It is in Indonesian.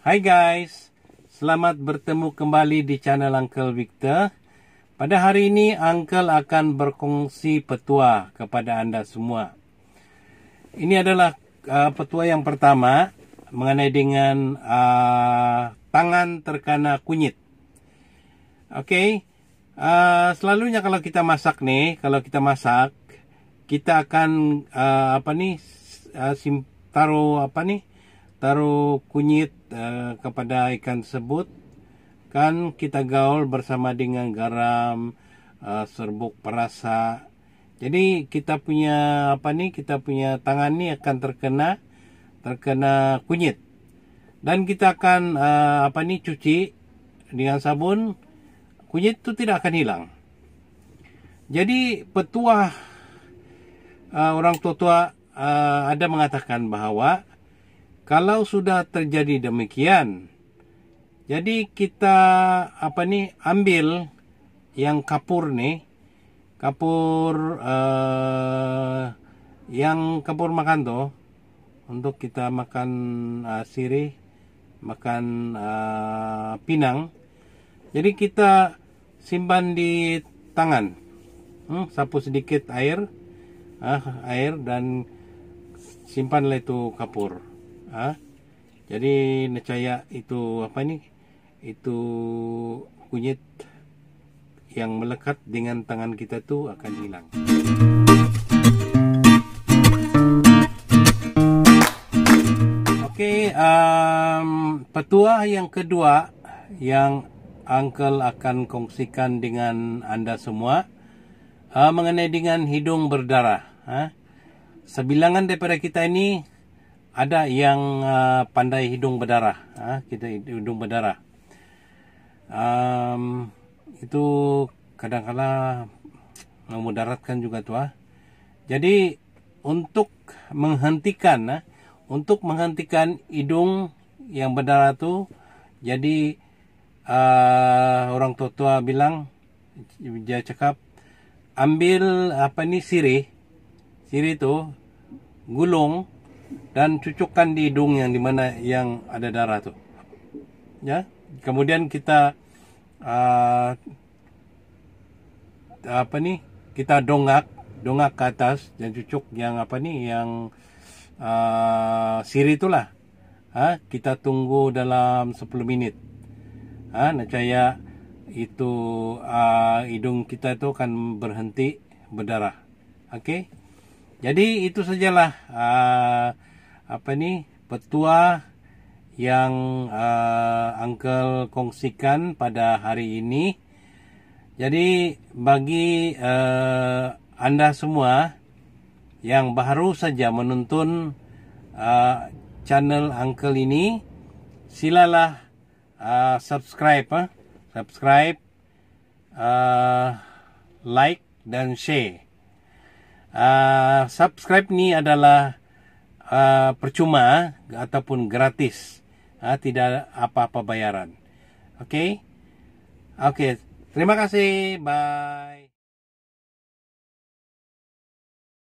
Hai guys, selamat bertemu kembali di channel Uncle Victor. Pada hari ini Uncle akan berkongsi petua kepada Anda semua. Ini adalah uh, petua yang pertama mengenai dengan uh, tangan terkena kunyit. Oke, okay? uh, selalunya kalau kita masak nih, kalau kita masak kita akan uh, apa nih uh, taruh apa nih taruh kunyit eh, kepada ikan tersebut kan kita gaul bersama dengan garam eh, serbuk perasa jadi kita punya apa nih kita punya tangan ini akan terkena terkena kunyit dan kita akan eh, apa nih cuci dengan sabun kunyit itu tidak akan hilang jadi petua uh, eh, orang tua-tua uh, ada mengatakan bahwa kalau sudah terjadi demikian, jadi kita apa nih ambil yang kapur nih, kapur uh, yang kapur makan tuh untuk kita makan uh, sirih, makan uh, pinang. Jadi kita simpan di tangan, hmm, sapu sedikit air, uh, air dan simpanlah itu kapur. ha? jadi nacaya itu apa ni itu kunyit yang melekat dengan tangan kita tu akan hilang Okay, um, petua yang kedua yang Uncle akan kongsikan dengan anda semua uh, mengenai dengan hidung berdarah. Ha? Sebilangan daripada kita ini ada yang uh, pandai hidung berdarah uh, kita hidung berdarah um, itu kadang-kala -kadang memudaratkan juga tuh ah. jadi untuk menghentikan uh, untuk menghentikan hidung yang berdarah tuh jadi uh, orang tua tua bilang dia cakap ambil apa ini sirih sirih tu gulung dan cucukkan di hidung yang dimana yang ada darah tuh ya kemudian kita uh, apa nih kita dongak dongak ke atas dan cucuk yang apa nih yang uh, ah, siri itulah ha, kita tunggu dalam 10 minit nah nacaya itu uh, hidung kita itu akan berhenti berdarah oke okay? Jadi itu sajalah uh, apa ini petua yang uh, Uncle kongsikan pada hari ini. Jadi bagi uh, Anda semua yang baru saja menonton uh, channel Uncle ini, silalah uh, subscribe, uh, subscribe, uh, like dan share. Ah, subscribe ini adalah uh, percuma ataupun gratis. Uh, tidak apa-apa bayaran. Oke. Okay? Oke. Okay. Terima kasih. Bye.